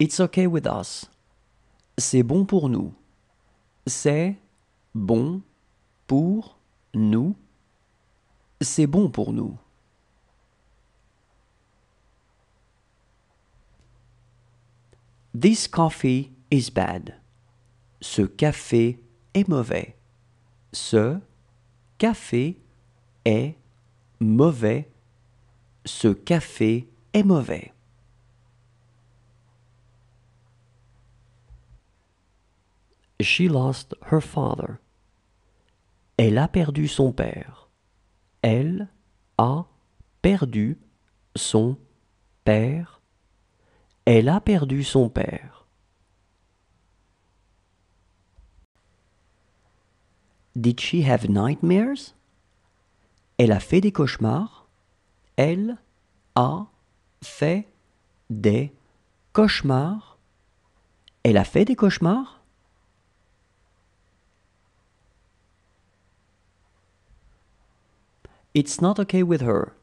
It's okay with us. C'est bon pour nous. C'est bon pour nous. C'est bon pour nous. This coffee is bad. Ce café est mauvais. Ce café est mauvais. Ce café est mauvais. She lost her father. Elle a perdu son père. Elle a perdu son père. Elle a perdu son père. Did she have nightmares? Elle a fait des cauchemars. Elle a fait des cauchemars. Elle a fait des cauchemars. It's not okay with her.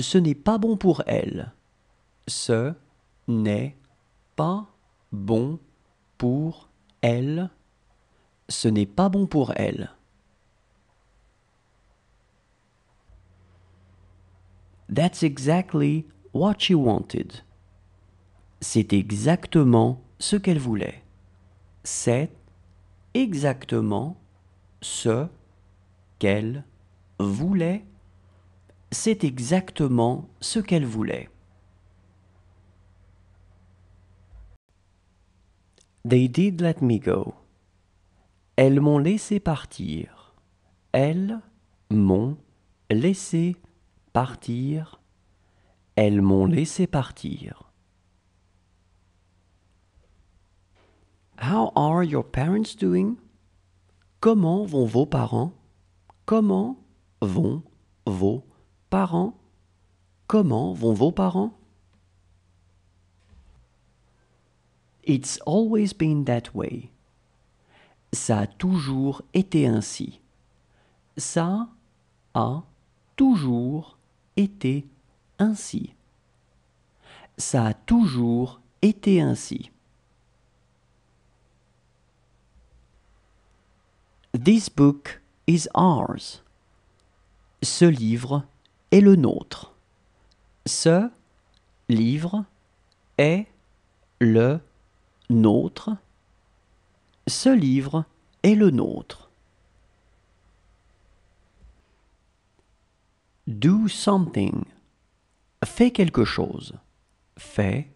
Ce n'est pas bon pour elle. Ce n'est pas bon pour elle. Ce n'est pas bon pour elle. That's exactly what she wanted. C'est exactement ce qu'elle voulait. C'est exactement ce qu'elle voulait, c'est exactement ce qu'elle voulait. They did let me go. Elles m'ont laissé partir. Elles m'ont laissé partir. Elles m'ont laissé partir. How are your parents doing? Comment vont vos parents? Comment vont vos parents Comment vont vos parents It's always been that way. Ça a toujours été ainsi. Ça a toujours été ainsi. Ça a toujours été ainsi. This book is ours. Ce livre est le nôtre. Ce livre est le nôtre. Ce livre est le nôtre. Do something. Fais quelque chose. Fais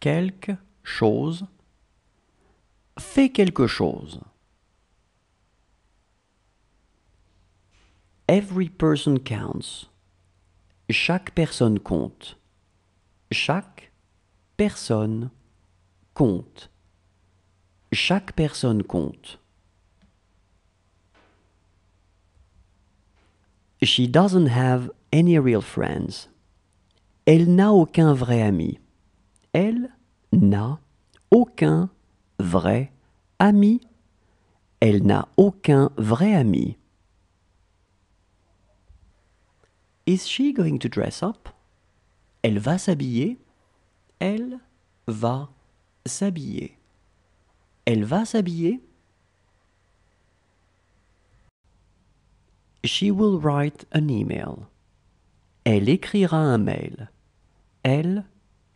quelque chose. Fais quelque chose. Every person counts. Chaque personne compte. Chaque personne compte. Chaque personne compte. She doesn't have any real friends. Elle n'a aucun vrai ami. Elle n'a aucun vrai ami. Elle n'a aucun vrai ami. Is she going to dress up? Elle va s'habiller. Elle va s'habiller. Elle va s'habiller. She will write an email. Elle écrira un mail. Elle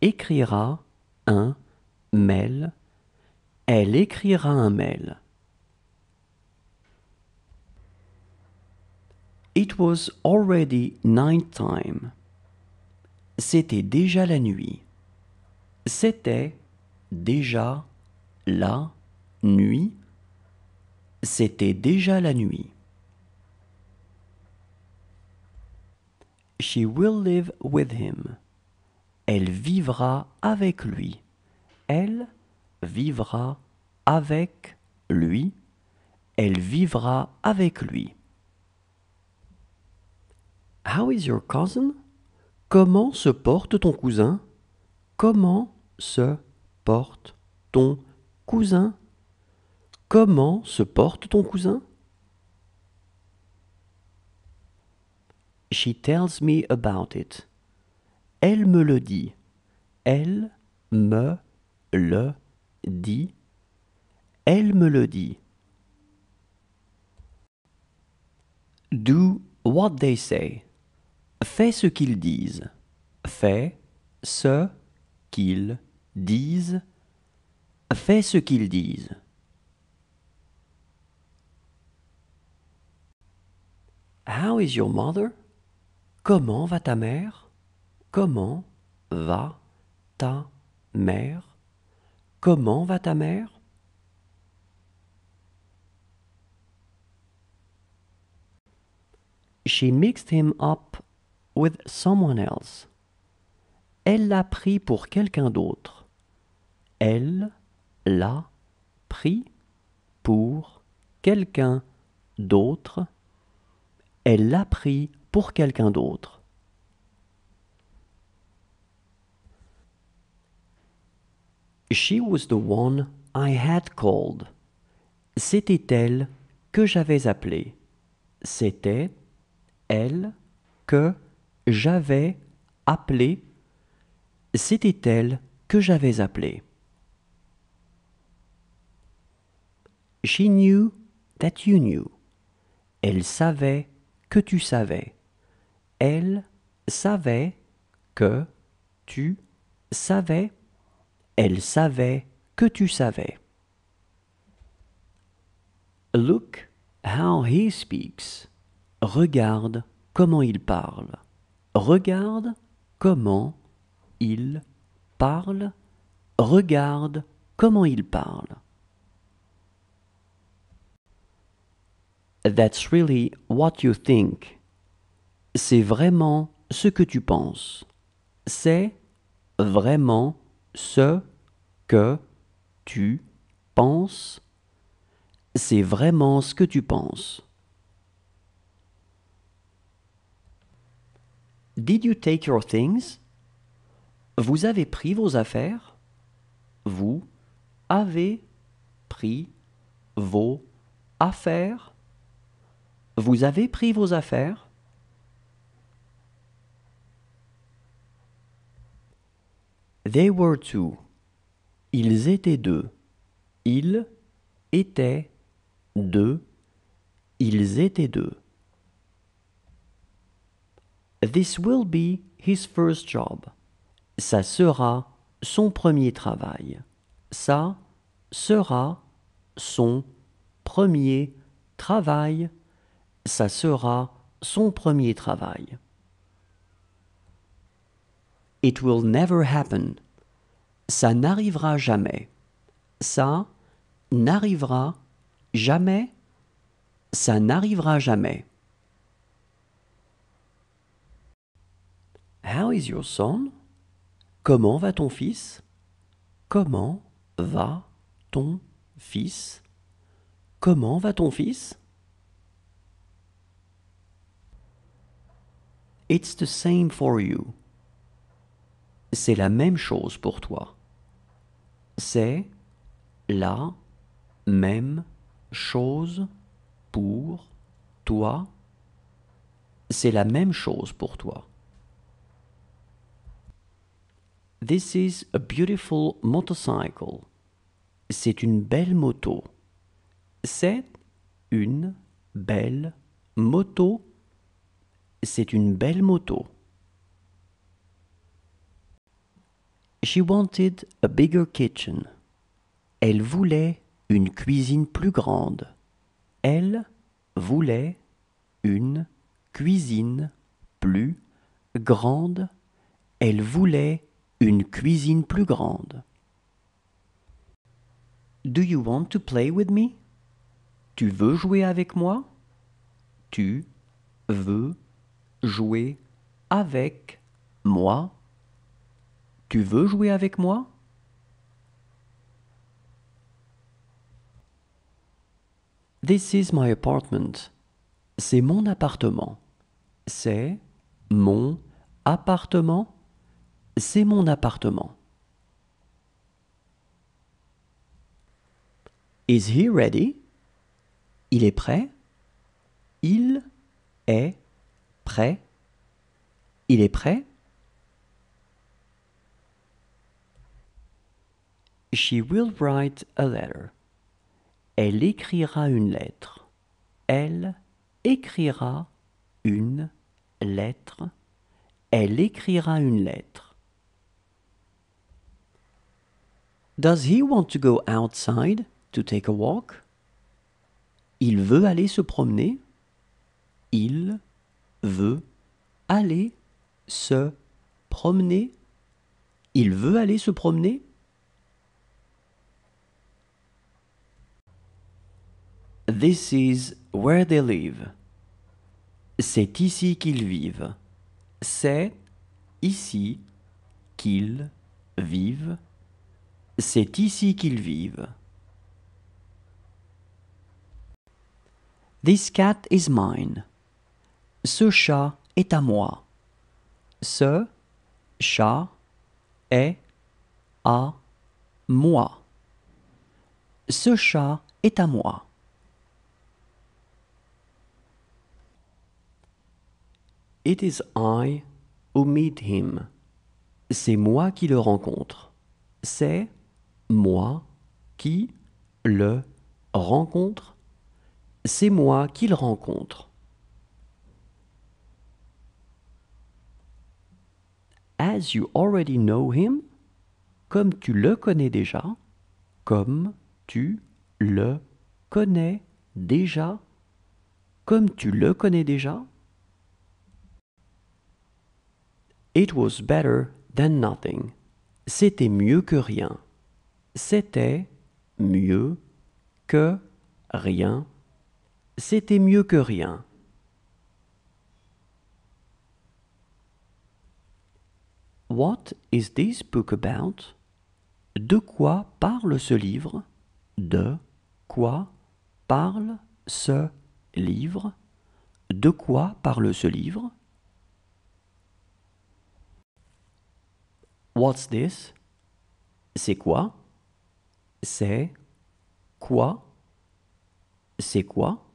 écrira un mail. Elle écrira un mail. It was already night time. C'était déjà la nuit. C'était déjà la nuit. C'était déjà la nuit. She will live with him. Elle vivra avec lui. Elle vivra avec lui. Elle vivra avec lui. How is your cousin? Comment se porte ton cousin? Comment se porte ton cousin? Comment se porte ton cousin? She tells me about it. Elle me le dit. Elle me le dit. Elle me le dit. Do what they say. Fais ce qu'ils disent. Fais ce qu'ils disent. Fais ce qu'ils disent. How is your mother? Comment va ta mère? Comment va ta mère? Comment va ta mère? She mixed him up with someone else. Elle l'a pris pour quelqu'un d'autre. Elle l'a pris pour quelqu'un d'autre. Elle l'a pris pour quelqu'un d'autre. She was the one I had called. C'était elle que j'avais appelée. C'était elle que j'avais appelé, c'était elle que j'avais appelé. »« She knew that you knew. Elle savait que tu savais. Elle savait que tu savais. Elle savait que tu savais. Look how he speaks. Regarde comment il parle. Regarde comment il parle. Regarde comment il parle. That's really what you think. C'est vraiment ce que tu penses. C'est vraiment ce que tu penses. C'est vraiment ce que tu penses. Did you take your things? Vous avez pris vos affaires? Vous avez pris vos affaires? Vous avez pris vos affaires? They were two. Ils étaient deux. Ils étaient deux. Ils étaient deux. This will be his first job. Ça sera son premier travail. Ça sera son premier travail. Ça sera son premier travail. It will never happen. Ça n'arrivera jamais. Ça n'arrivera jamais. Ça n'arrivera jamais. How is your son? Comment va ton fils? Comment va ton fils? Comment va ton fils? It's the same for you. C'est la même chose pour toi. C'est la même chose pour toi. C'est la même chose pour toi. This is a beautiful motorcycle. C'est une belle moto. C'est une belle moto. C'est une belle moto. She wanted a bigger kitchen. Elle voulait une cuisine plus grande. Elle voulait une cuisine plus grande. Elle voulait une cuisine plus grande. Do you want to play with me? Tu veux jouer avec moi? Tu veux jouer avec moi? Tu veux jouer avec moi? This is my apartment. C'est mon appartement. C'est mon appartement. C'est mon appartement. Is he ready? Il est prêt. Il est prêt. Il est prêt. She will write a letter. Elle écrira une lettre. Elle écrira une lettre. Elle écrira une lettre. Does he want to go outside to take a walk? Il veut aller se promener. Il veut aller se promener. Il veut aller se promener. This is where they live. C'est ici qu'ils vivent. C'est ici qu'ils vivent. C'est ici qu'ils vivent. This cat is mine. Ce chat est à moi. Ce chat est à moi. Ce chat est à moi. It is I who meet him. C'est moi qui le rencontre. C'est moi qui le rencontre, c'est moi qu'il rencontre. As you already know him, comme tu le connais déjà, comme tu le connais déjà, comme tu le connais déjà. It was better than nothing. C'était mieux que rien. C'était mieux que rien. C'était mieux que rien. What is this book about? De quoi parle ce livre? De quoi parle ce livre? De quoi parle ce livre? What's this? C'est quoi? C'est quoi C'est quoi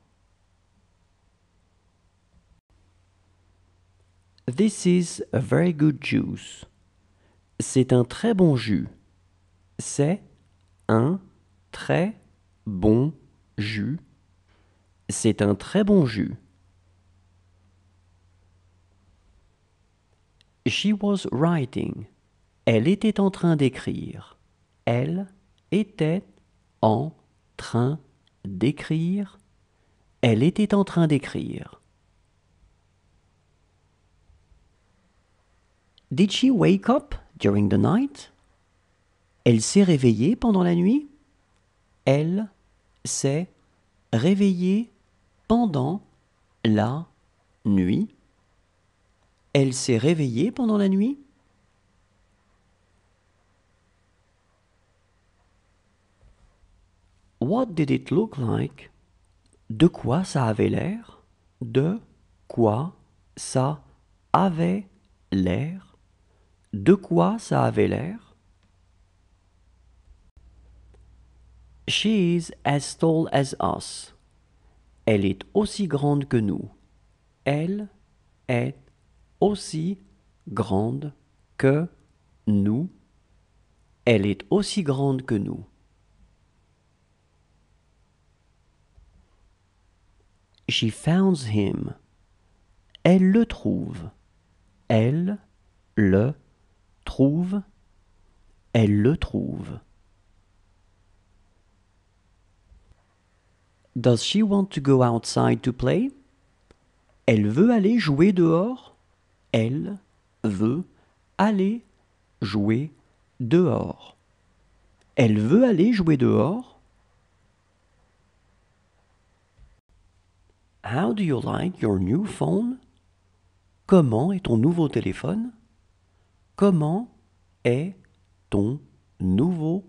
This is a very good juice. C'est un très bon jus. C'est un très bon jus. C'est un très bon jus. She was writing. Elle était en train d'écrire. Elle était en train d'écrire. Elle était en train d'écrire. Did she wake up during the night? Elle s'est réveillée pendant la nuit? Elle s'est réveillée pendant la nuit. Elle s'est réveillée pendant la nuit? What did it look like? De quoi ça avait l'air? De quoi ça avait l'air? De quoi ça avait l'air? She is as tall as us. Elle est aussi grande que nous. Elle est aussi grande que nous. Elle est aussi grande que nous. She founds him. Elle le trouve. Elle le trouve. Elle le trouve. Does she want to go outside to play? Elle veut aller jouer dehors. Elle veut aller jouer dehors. Elle veut aller jouer dehors. How do you like your new phone? Comment est ton nouveau téléphone? Comment est ton nouveau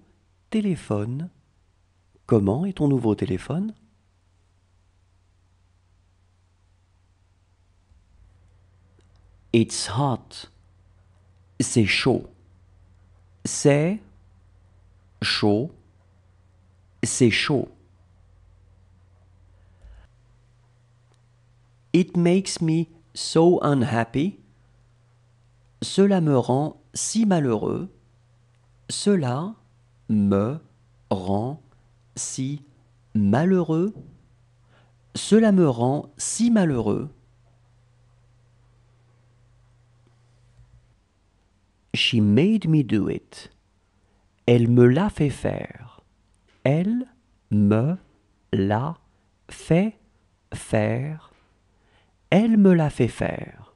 téléphone? Comment est ton nouveau téléphone? It's hot. C'est chaud. C'est chaud. C'est chaud. It makes me so unhappy. Cela me rend si malheureux. Cela me rend si malheureux. Cela me rend si malheureux. She made me do it. Elle me l'a fait faire. Elle me l'a fait faire. Elle me l'a fait faire.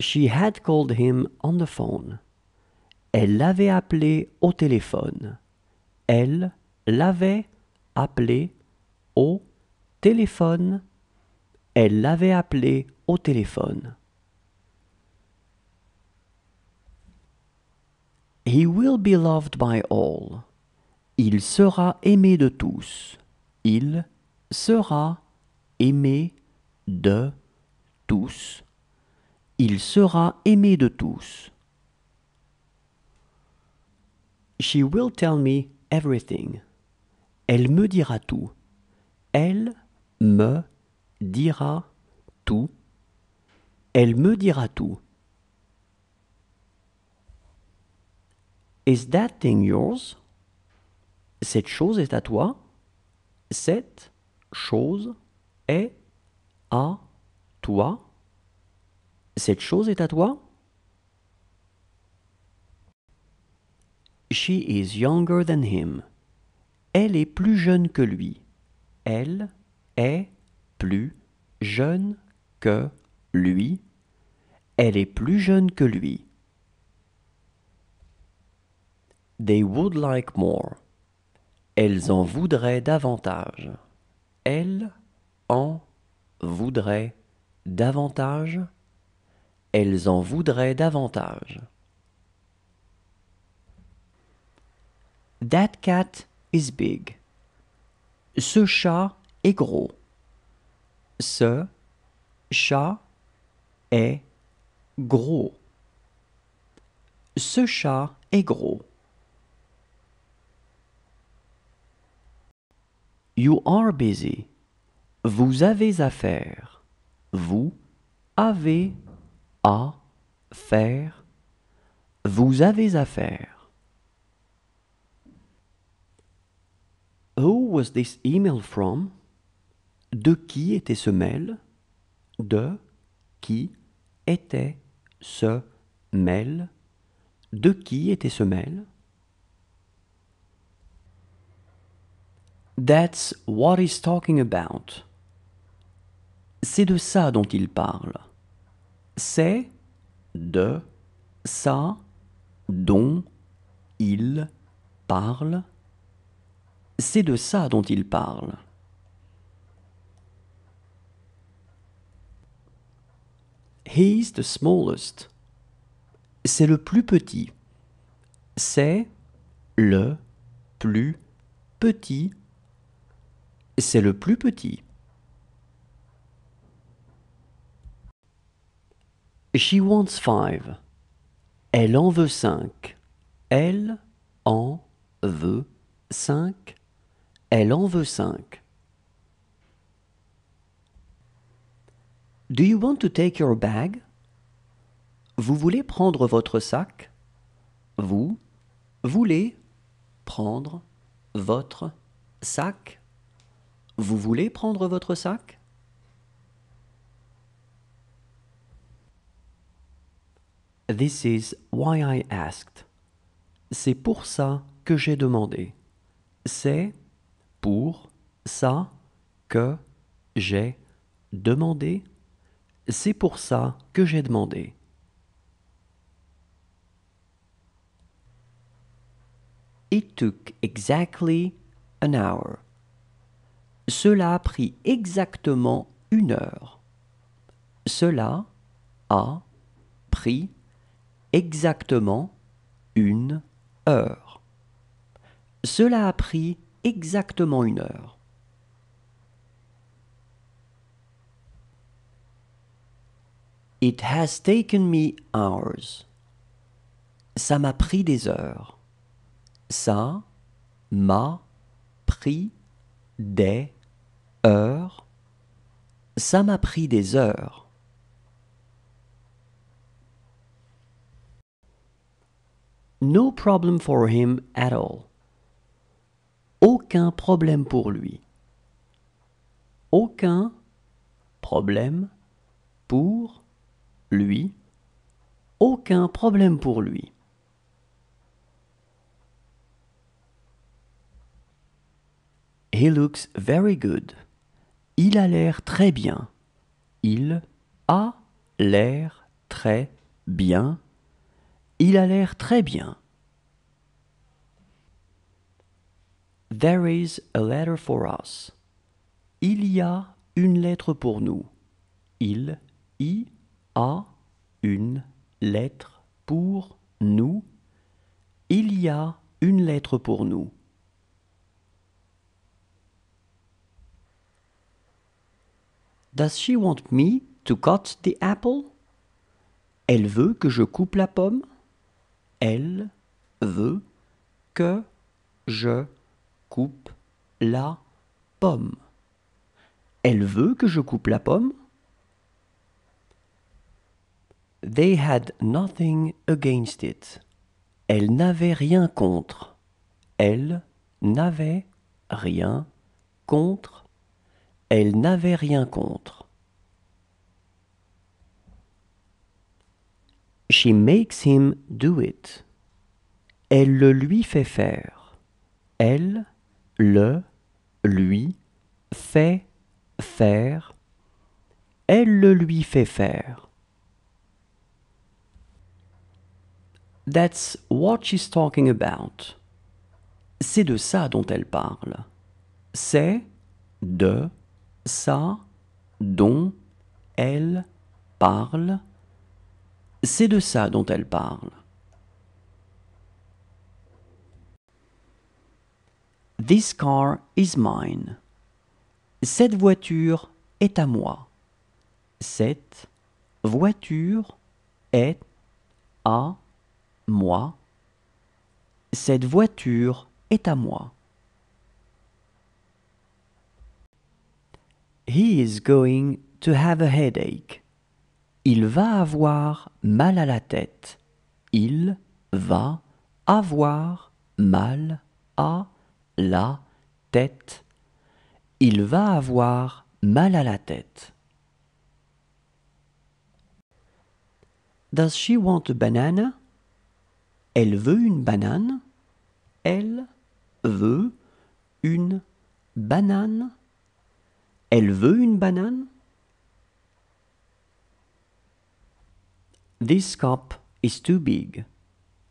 She had called him on the phone. Elle l'avait appelé au téléphone. Elle l'avait appelé au téléphone. Elle l'avait appelé au téléphone. He will be loved by all. Il sera aimé de tous. Il sera aimé de tous. Il sera aimé de tous. She will tell me everything. Elle me dira tout. Elle me dira tout. Elle me dira tout. Is that thing yours? Cette chose est à toi? Cette chose est à toi Cette chose est à toi She is younger than him. Elle est plus jeune que lui. Elle est plus jeune que lui. Elle est plus jeune que lui. They would like more. Elles en voudraient davantage. Elle en voudrait davantage. Elles en voudraient davantage. That cat is big. Ce chat est gros. Ce chat est gros. Ce chat est gros. You are busy. Vous avez affaire. Vous avez à faire. Vous avez affaire. Who was this email from? De qui était ce mail? De qui était ce mail? De qui était ce mail? That's what he's talking about. C'est de ça dont il parle. C'est de ça dont il parle. C'est de ça dont il parle. He's the smallest. C'est le plus petit. C'est le plus petit c'est le plus petit. She wants five. Elle en veut cinq. Elle en veut cinq. Elle en veut cinq. Do you want to take your bag? Vous voulez prendre votre sac? Vous voulez prendre votre sac? Vous voulez prendre votre sac This is why I asked. C'est pour ça que j'ai demandé. C'est pour ça que j'ai demandé. C'est pour ça que j'ai demandé. It took exactly an hour. Cela a pris exactement une heure. Cela a pris exactement une heure. Cela a pris exactement une heure. It has taken me hours. Ça m'a pris des heures. Ça m'a pris des heures, ça m'a pris des heures. No problem for him at all. Aucun problème pour lui. Aucun problème pour lui. Aucun problème pour lui. He looks very good. Il a l'air très bien. Il a l'air très bien. Il a l'air très bien. There is a letter for us. Il y a une lettre pour nous. Il y a une lettre pour nous. Il y a une lettre pour nous. Does she want me to cut the apple? Elle veut que je coupe la pomme. Elle veut que je coupe la pomme. Elle veut que je coupe la pomme. They had nothing against it. Elle n'avait rien contre. Elle n'avait rien contre elle n'avait rien contre. She makes him do it. Elle le lui fait faire. Elle, le, lui, fait, faire. Elle le lui fait faire. That's what she's talking about. C'est de ça dont elle parle. C'est de ça dont elle parle, c'est de ça dont elle parle. This car is mine. Cette voiture est à moi. Cette voiture est à moi. Cette voiture est à moi. He is going to have a headache. Il va avoir mal à la tête. Il va avoir mal à la tête. Il va avoir mal à la tête. Does she want a banana? Elle veut une banane. Elle veut une banane. Elle veut une banane? This cup is too big.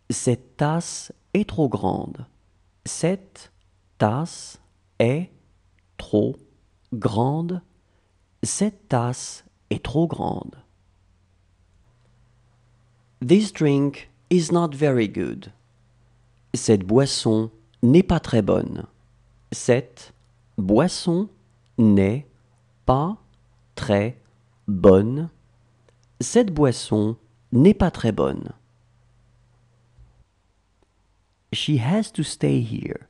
Cette tasse est trop grande. Cette tasse est trop grande. Cette tasse est trop grande. This drink is not very good. Cette boisson n'est pas très bonne. Cette boisson n'est pas très bonne. Cette boisson n'est pas très bonne. She has to stay here.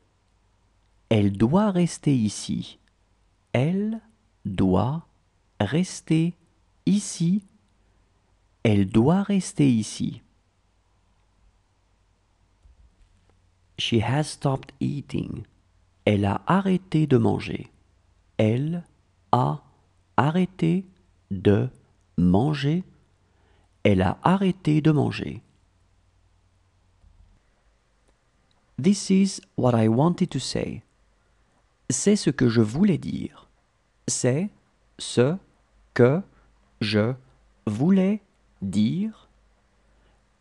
Elle doit rester ici. Elle doit rester ici. Elle doit rester ici. She has stopped eating. Elle a arrêté de manger. Elle a arrêté de manger. Elle a arrêté de manger. This is what I wanted to say. C'est ce que je voulais dire. C'est ce que je voulais dire.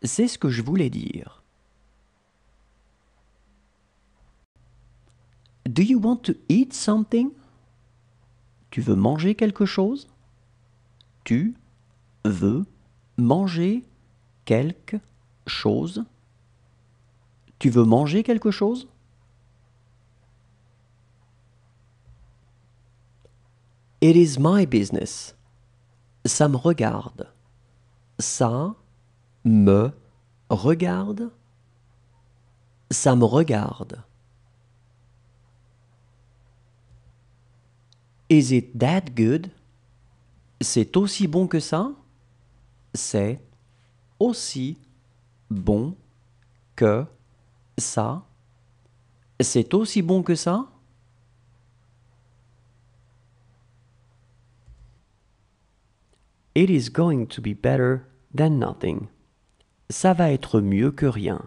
C'est ce que je voulais dire. Do you want to eat something? Tu veux manger quelque chose Tu veux manger quelque chose Tu veux manger quelque chose It is my business. Ça me regarde. Ça me regarde. Ça me regarde. Is it that good? C'est aussi bon que ça? C'est aussi bon que ça? C'est aussi bon que ça? It is going to be better than nothing. Ça va être mieux que rien.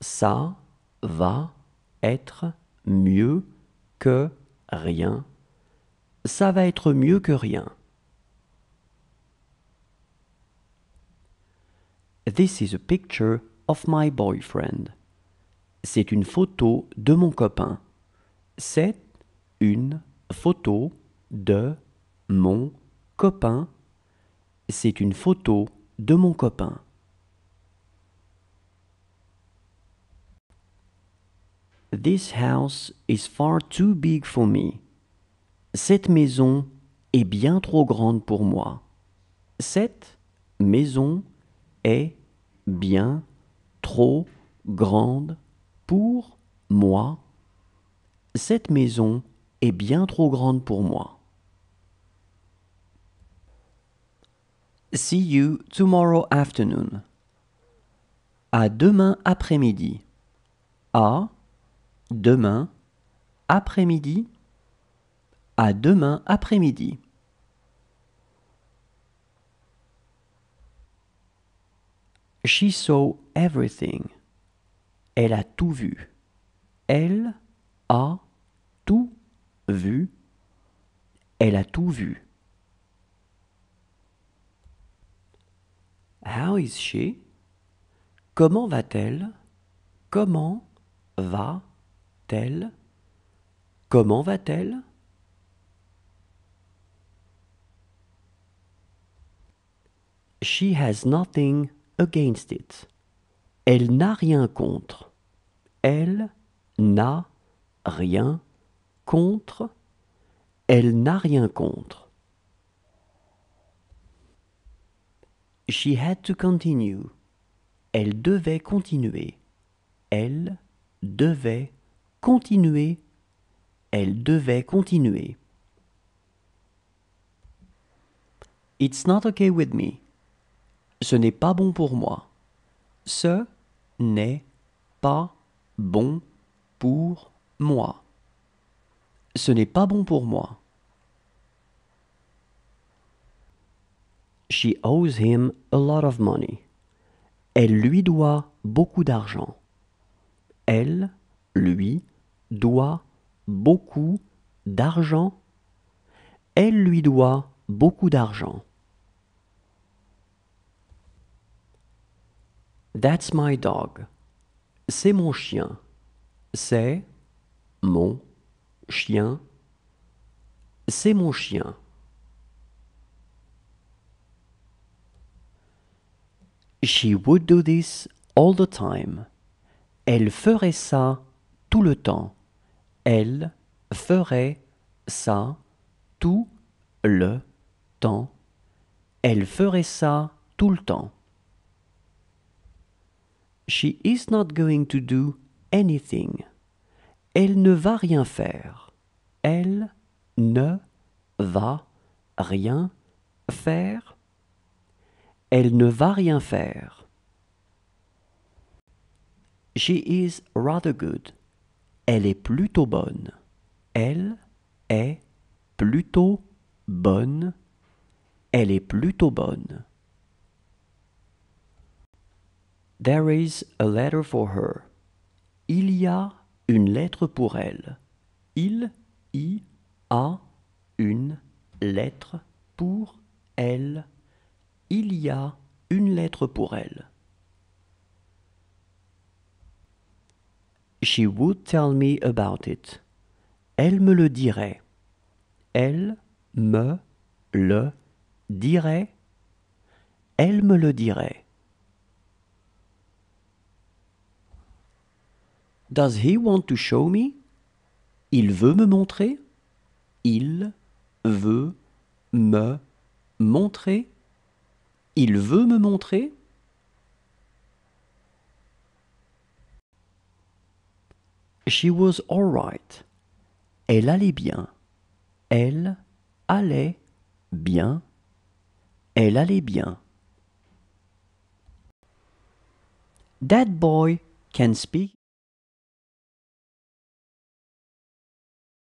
Ça va être mieux que rien ça va être mieux que rien. This is a picture of my boyfriend. C'est une photo de mon copain. C'est une photo de mon copain. C'est une photo de mon copain. This house is far too big for me. Cette maison est bien trop grande pour moi. Cette maison est bien trop grande pour moi. Cette maison est bien trop grande pour moi. See you tomorrow afternoon. À demain après-midi. À demain après-midi à demain après-midi. She saw everything. Elle a tout vu. Elle a tout vu. Elle a tout vu. How is she? Comment va-t-elle? Comment va-t-elle? Comment va-t-elle? She has nothing against it. Elle n'a rien contre. Elle n'a rien contre. Elle n'a rien contre. She had to continue. Elle devait continuer. Elle devait continuer. Elle devait continuer. It's not okay with me. Ce n'est pas bon pour moi. Ce n'est pas bon pour moi. Ce n'est pas bon pour moi. She owes him a lot of money. Elle lui doit beaucoup d'argent. Elle lui doit beaucoup d'argent. Elle lui doit beaucoup d'argent. That's my dog. C'est mon chien. C'est mon chien. C'est mon chien. She would do this all the time. Elle ferait ça tout le temps. Elle ferait ça tout le temps. Elle ferait ça tout le temps. She is not going to do anything. Elle ne va rien faire. Elle ne va rien faire. Elle ne va rien faire. She is rather good. Elle est plutôt bonne. Elle est plutôt bonne. Elle est plutôt bonne. There is a letter for her. Il y a une lettre pour elle. Il y a une lettre pour elle. Il y a une lettre pour elle. She would tell me about it. Elle me le dirait. Elle me le dirait. Elle me le dirait. Does he want to show me? Il veut me montrer. Il veut me montrer. Il veut me montrer. She was right. Elle allait bien. Elle allait bien. Elle allait bien. That boy can speak.